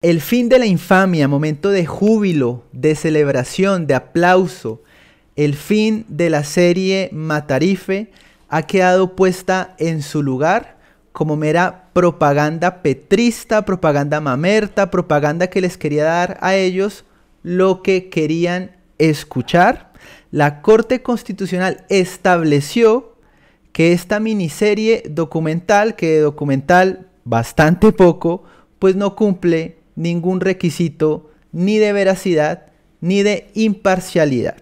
El fin de la infamia, momento de júbilo, de celebración, de aplauso. El fin de la serie Matarife ha quedado puesta en su lugar como mera propaganda petrista, propaganda mamerta, propaganda que les quería dar a ellos lo que querían escuchar. La Corte Constitucional estableció que esta miniserie documental, que de documental bastante poco, pues no cumple ningún requisito ni de veracidad ni de imparcialidad.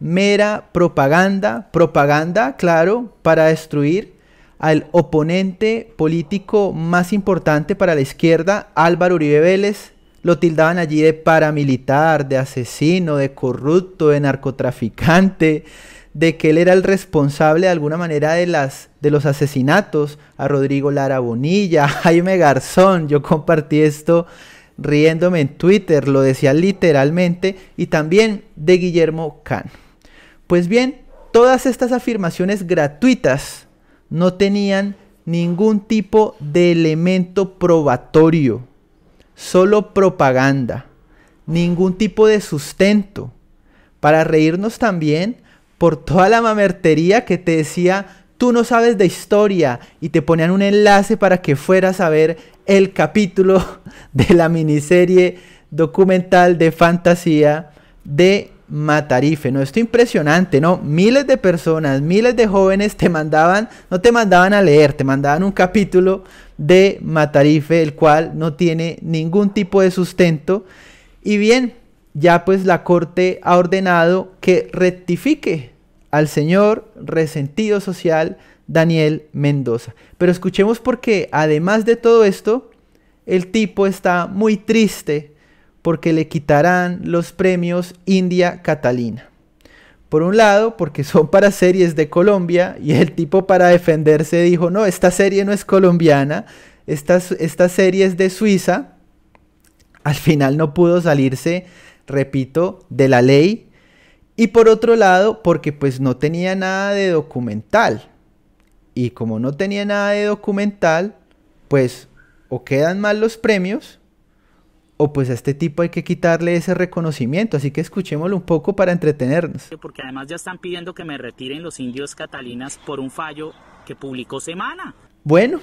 Mera propaganda, propaganda, claro, para destruir al oponente político más importante para la izquierda, Álvaro Uribe Vélez, lo tildaban allí de paramilitar, de asesino, de corrupto, de narcotraficante, de que él era el responsable de alguna manera de, las, de los asesinatos a Rodrigo Lara Bonilla, Jaime Garzón. Yo compartí esto riéndome en Twitter, lo decía literalmente, y también de Guillermo Kahn. Pues bien, todas estas afirmaciones gratuitas no tenían ningún tipo de elemento probatorio solo propaganda, ningún tipo de sustento, para reírnos también por toda la mamertería que te decía, tú no sabes de historia, y te ponían un enlace para que fueras a ver el capítulo de la miniserie documental de fantasía de Matarife, ¿no? Esto impresionante, ¿no? Miles de personas, miles de jóvenes te mandaban, no te mandaban a leer, te mandaban un capítulo de Matarife, el cual no tiene ningún tipo de sustento. Y bien, ya pues la corte ha ordenado que rectifique al señor resentido social Daniel Mendoza. Pero escuchemos porque además de todo esto, el tipo está muy triste porque le quitarán los premios India Catalina. Por un lado, porque son para series de Colombia y el tipo para defenderse dijo, no, esta serie no es colombiana, esta, serie es de Suiza. Al final no pudo salirse, repito, de la ley. Y por otro lado, porque pues no tenía nada de documental. Y como no tenía nada de documental, pues o quedan mal los premios o pues a este tipo hay que quitarle ese reconocimiento, así que escuchémoslo un poco para entretenernos. Porque además ya están pidiendo que me retiren los indios catalinas por un fallo que publicó Semana. Bueno,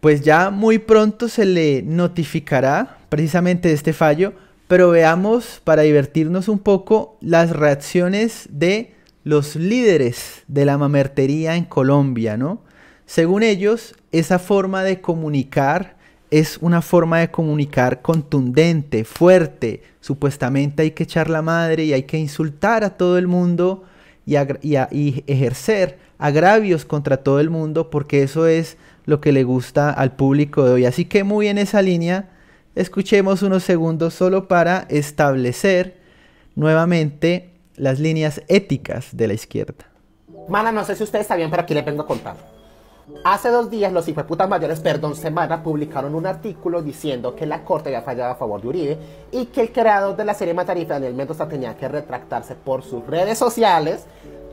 pues ya muy pronto se le notificará precisamente de este fallo, pero veamos para divertirnos un poco las reacciones de los líderes de la mamertería en Colombia, ¿no? Según ellos, esa forma de comunicar es una forma de comunicar contundente, fuerte. Supuestamente hay que echar la madre y hay que insultar a todo el mundo y, ejercer agravios contra todo el mundo porque eso es lo que le gusta al público de hoy. Así que muy en esa línea, escuchemos unos segundos solo para establecer nuevamente las líneas éticas de la izquierda. Mana, no sé si ustedes bien, pero aquí le vengo a contar. Hace dos días, los putas mayores, perdón, semana, publicaron un artículo diciendo que la corte ya fallado a favor de Uribe y que el creador de la serie Matarife, Daniel Mendoza, tenía que retractarse por sus redes sociales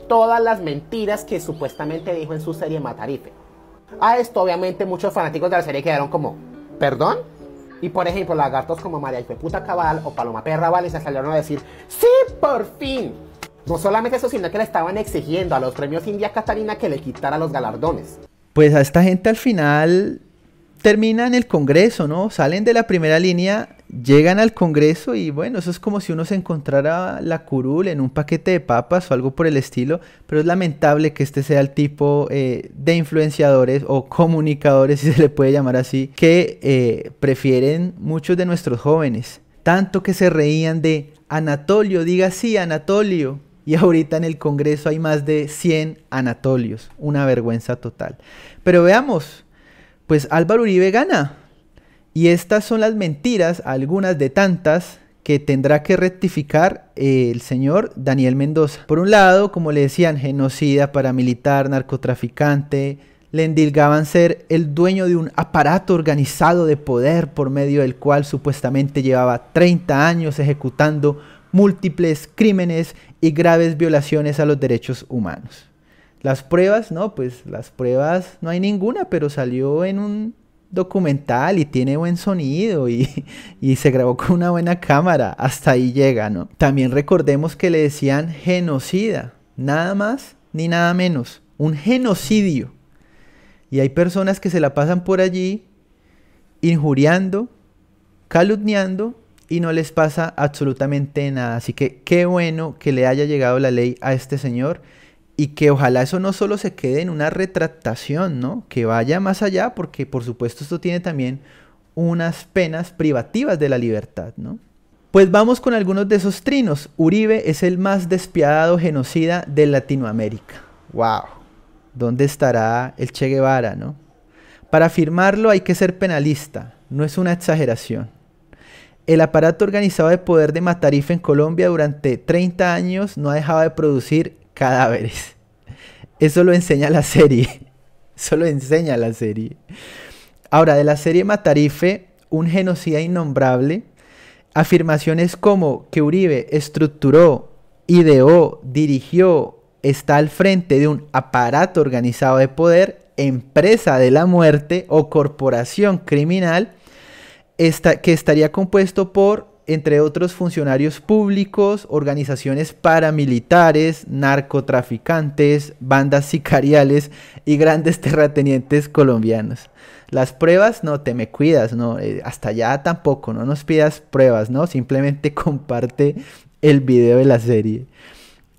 todas las mentiras que supuestamente dijo en su serie Matarife. A esto, obviamente, muchos fanáticos de la serie quedaron como, ¿perdón? Y por ejemplo, lagartos como María Puta Cabal o Paloma Perra se salieron a decir, ¡Sí, por fin! No solamente eso, sino que le estaban exigiendo a los premios India Catalina que le quitara los galardones pues a esta gente al final termina en el Congreso, ¿no? Salen de la primera línea, llegan al Congreso y bueno, eso es como si uno se encontrara la curul en un paquete de papas o algo por el estilo, pero es lamentable que este sea el tipo eh, de influenciadores o comunicadores, si se le puede llamar así, que eh, prefieren muchos de nuestros jóvenes. Tanto que se reían de Anatolio, diga sí, Anatolio, y ahorita en el Congreso hay más de 100 Anatolios. Una vergüenza total. Pero veamos, pues Álvaro Uribe gana. Y estas son las mentiras, algunas de tantas, que tendrá que rectificar eh, el señor Daniel Mendoza. Por un lado, como le decían, genocida, paramilitar, narcotraficante, le endilgaban ser el dueño de un aparato organizado de poder por medio del cual supuestamente llevaba 30 años ejecutando múltiples crímenes y graves violaciones a los derechos humanos. Las pruebas, no, pues las pruebas no hay ninguna, pero salió en un documental y tiene buen sonido y, se grabó con una buena cámara. Hasta ahí llega, ¿no? También recordemos que le decían genocida, nada más ni nada menos, un genocidio. Y hay personas que se la pasan por allí injuriando, calumniando y no les pasa absolutamente nada. Así que qué bueno que le haya llegado la ley a este señor y que ojalá eso no solo se quede en una retractación, ¿no? Que vaya más allá porque por supuesto esto tiene también unas penas privativas de la libertad, ¿no? Pues vamos con algunos de esos trinos. Uribe es el más despiadado genocida de Latinoamérica. ¡Wow! ¿Dónde estará el Che Guevara, no? Para afirmarlo hay que ser penalista, no es una exageración. El aparato organizado de poder de Matarife en Colombia durante 30 años no ha dejado de producir cadáveres. Eso lo enseña la serie. Eso lo enseña la serie. Ahora, de la serie Matarife, un genocida innombrable, afirmaciones como que Uribe estructuró, ideó, dirigió, está al frente de un aparato organizado de poder, empresa de la muerte o corporación criminal, que estaría compuesto por, entre otros, funcionarios públicos, organizaciones paramilitares, narcotraficantes, bandas sicariales y grandes terratenientes colombianos. Las pruebas, no, te me cuidas, no, eh, hasta allá tampoco, no nos pidas pruebas, no, simplemente comparte el video de la serie.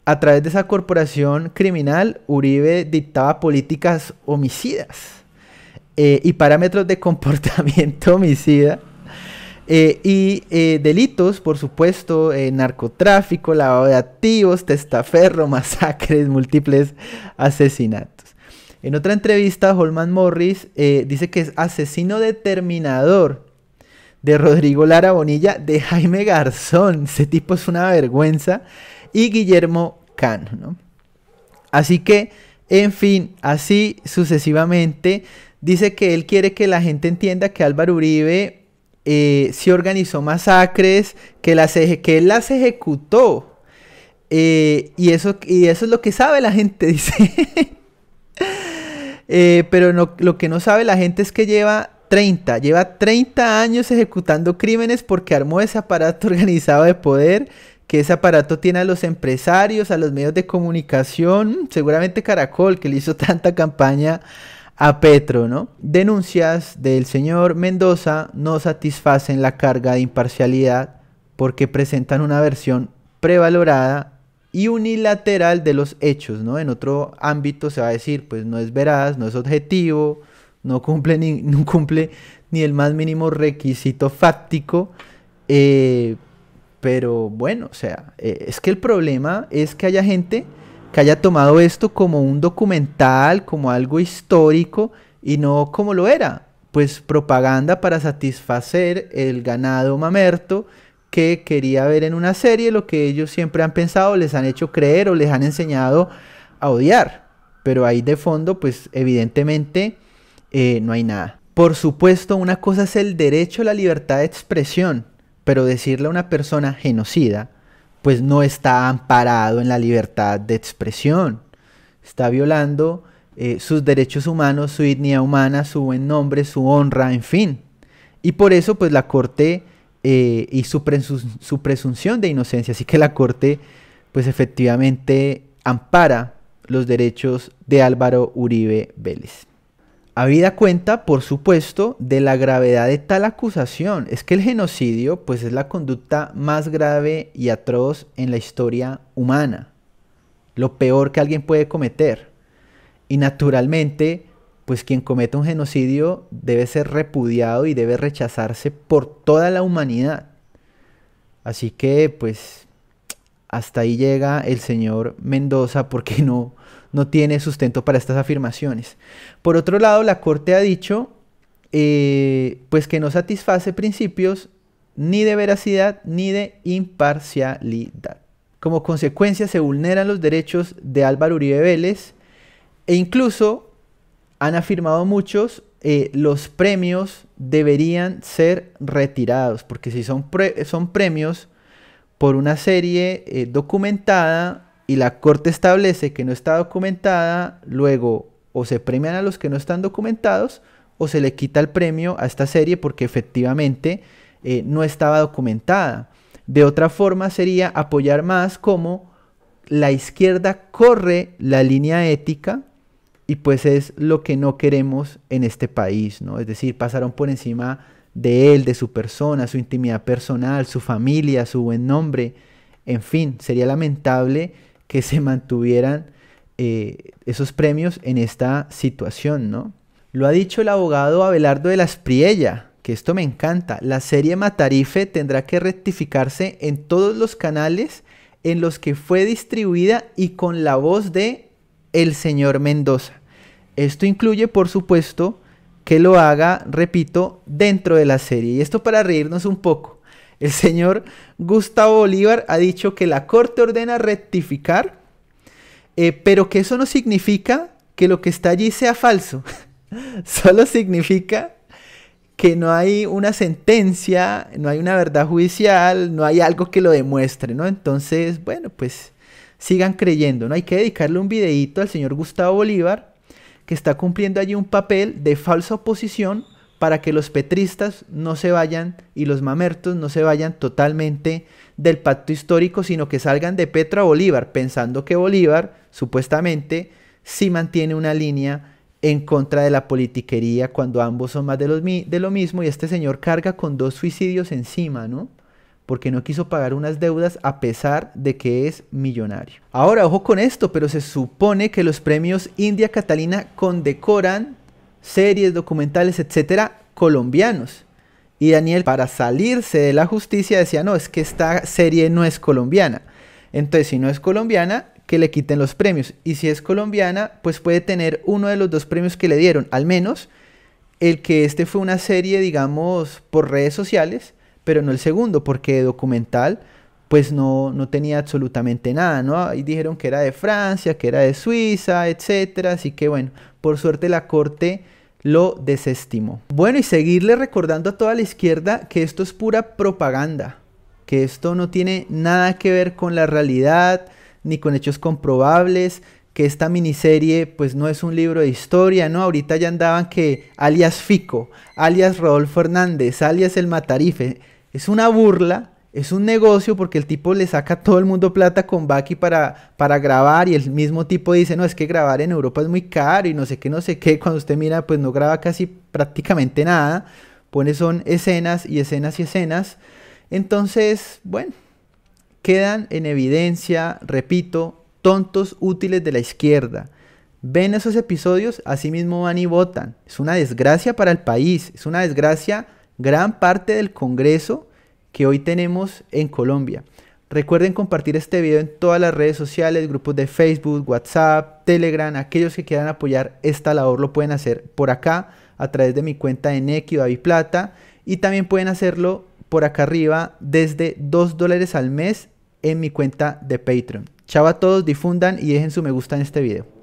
A través de esa corporación criminal, Uribe dictaba políticas homicidas eh, y parámetros de comportamiento homicida. Eh, y eh, delitos, por supuesto, narcotráfico, lavado de activos, testaferro, masacres, múltiples asesinatos. En otra entrevista, Holman Morris dice que es asesino determinador de Rodrigo Lara Bonilla, de Jaime Garzón, ese tipo es una vergüenza, y Guillermo Cano. Así que, en fin, así sucesivamente Dice que él quiere que la gente entienda que Álvaro Uribe se eh, sí organizó masacres, que, las que él las ejecutó. Eh, y, eso, y eso es lo que sabe la gente, dice. Eh, pero lo que no sabe la gente es que lleva 30, lleva 30 años ejecutando crímenes porque armó ese aparato organizado de poder, que ese aparato tiene a los empresarios, a los medios de comunicación, seguramente Caracol, que le hizo tanta campaña a Petro, ¿no? Denuncias del señor Mendoza no satisfacen la carga de imparcialidad porque presentan una versión prevalorada y unilateral de los hechos, ¿no? En otro ámbito se va a decir, pues no es veraz, no es objetivo, no cumple ni, no cumple ni el más mínimo requisito fáctico, eh, pero bueno, o sea, eh, es que el problema es que haya gente que haya tomado esto como un documental, como algo histórico y no como lo era, pues propaganda para satisfacer el ganado mamerto que quería ver en una serie lo que ellos siempre han pensado, les han hecho creer o les han enseñado a odiar. Pero ahí de fondo, pues evidentemente eh, no hay nada. Por supuesto, una cosa es el derecho a la libertad de expresión, pero decirle a una persona genocida pues no está amparado en la libertad de expresión. Está violando eh, sus derechos humanos, su dignidad humana, su buen nombre, su honra, en fin. Y por eso, pues la Corte eh, y su, presunción de inocencia. Así que la Corte, pues efectivamente ampara los derechos de Álvaro Uribe Vélez. Habida cuenta, por supuesto, de la gravedad de tal acusación. Es que el genocidio, pues, es la conducta más grave y atroz en la historia humana. Lo peor que alguien puede cometer. Y naturalmente, pues quien comete un genocidio debe ser repudiado y debe rechazarse por toda la humanidad. Así que, pues, hasta ahí llega el señor Mendoza porque no, no tiene sustento para estas afirmaciones. Por otro lado, la Corte ha dicho eh, pues que no satisface principios ni de veracidad ni de imparcialidad. Como consecuencia se vulneran los derechos de Álvaro Uribe Vélez e incluso han afirmado muchos eh, los premios deberían ser retirados porque si son, son premios por una serie eh, documentada y la corte establece que no está documentada, luego o se premian a los que no están documentados o se le quita el premio a esta serie porque efectivamente eh, no estaba documentada. De otra forma sería apoyar más como la izquierda corre la línea ética y pues es lo que no queremos en este país, ¿no? Es decir, pasaron por encima de él, de su persona, su intimidad personal, su familia, su buen nombre, en fin, sería lamentable que se mantuvieran eh, esos premios en esta situación, ¿no? Lo ha dicho el abogado Abelardo de las Espriella, que esto me encanta. La serie Matarife tendrá que rectificarse en todos los canales en los que fue distribuida y con la voz de el señor Mendoza. Esto incluye, por supuesto, que lo haga, repito, dentro de la serie. Y esto para reírnos un poco. El señor Gustavo Bolívar ha dicho que la Corte ordena rectificar, eh, pero que eso no significa que lo que está allí sea falso. Solo significa que no hay una sentencia, no hay una verdad judicial, no hay algo que lo demuestre, ¿no? Entonces, bueno, pues sigan creyendo, ¿no? Hay que dedicarle un videíto al señor Gustavo Bolívar, que está cumpliendo allí un papel de falsa oposición para que los petristas no se vayan y los mamertos no se vayan totalmente del pacto histórico, sino que salgan de Petro a Bolívar, pensando que Bolívar supuestamente sí mantiene una línea en contra de la politiquería cuando ambos son más de, de lo mismo y este señor carga con dos suicidios encima, ¿no? Porque no quiso pagar unas deudas a pesar de que es millonario. Ahora, ojo con esto, pero se supone que los premios India Catalina condecoran series, documentales, etcétera, colombianos. Y Daniel, para salirse de la justicia, decía, no, es que esta serie no es colombiana. Entonces, si no es colombiana, que le quiten los premios. Y si es colombiana, pues puede tener uno de los dos premios que le dieron, al menos el que este fue una serie, digamos, por redes sociales, pero no el segundo, porque documental, pues no, no tenía absolutamente nada, ¿no? Y dijeron que era de Francia, que era de Suiza, etcétera, así que bueno, por suerte la corte lo desestimó. Bueno, y seguirle recordando a toda la izquierda que esto es pura propaganda, que esto no tiene nada que ver con la realidad ni con hechos comprobables, que esta miniserie pues no es un libro de historia, ¿no? Ahorita ya andaban que alias Fico, alias Rodolfo Hernández, alias El Matarife, es una burla es un negocio porque el tipo le saca a todo el mundo plata con Baki para, para grabar y el mismo tipo dice, no, es que grabar en Europa es muy caro y no sé qué, no sé qué. Cuando usted mira, pues no graba casi prácticamente nada. Pone son escenas y escenas y escenas. Entonces, bueno, quedan en evidencia, repito, tontos útiles de la izquierda. Ven esos episodios, así mismo van y votan. Es una desgracia para el país, es una desgracia gran parte del Congreso que hoy tenemos en Colombia. Recuerden compartir este video en todas las redes sociales, grupos de Facebook, WhatsApp, Telegram. Aquellos que quieran apoyar esta labor lo pueden hacer por acá a través de mi cuenta en Equi Baby Plata y también pueden hacerlo por acá arriba desde 2 dólares al mes en mi cuenta de Patreon. Chao a todos, difundan y dejen su me gusta en este video.